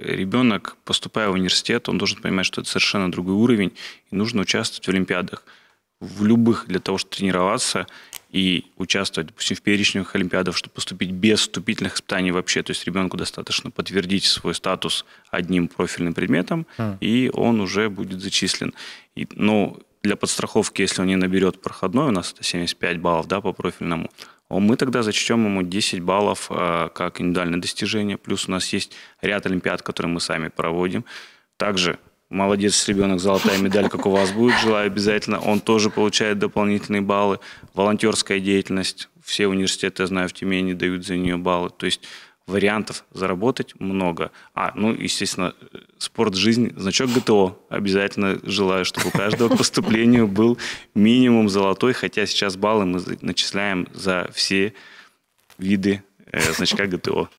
ребенок, поступая в университет, он должен понимать, что это совершенно другой уровень, и нужно участвовать в Олимпиадах. В любых, для того, чтобы тренироваться и участвовать, допустим, в перечневых олимпиадах, чтобы поступить без вступительных испытаний вообще. То есть ребенку достаточно подтвердить свой статус одним профильным предметом, mm. и он уже будет зачислен. И, но для подстраховки, если он не наберет проходной, у нас это 75 баллов да, по профильному, мы тогда зачтем ему 10 баллов э, как индивидуальное достижение. Плюс у нас есть ряд олимпиад, которые мы сами проводим. Также молодец ребенок, золотая медаль, как у вас будет, желаю обязательно. Он тоже получает дополнительные баллы. Волонтерская деятельность, все университеты, я знаю, в Тюмени дают за нее баллы. То есть вариантов заработать много. А, ну, естественно, спорт, жизнь, значок ГТО. Обязательно желаю, чтобы у каждого к поступлению был минимум золотой, хотя сейчас баллы мы начисляем за все виды э, значка ГТО.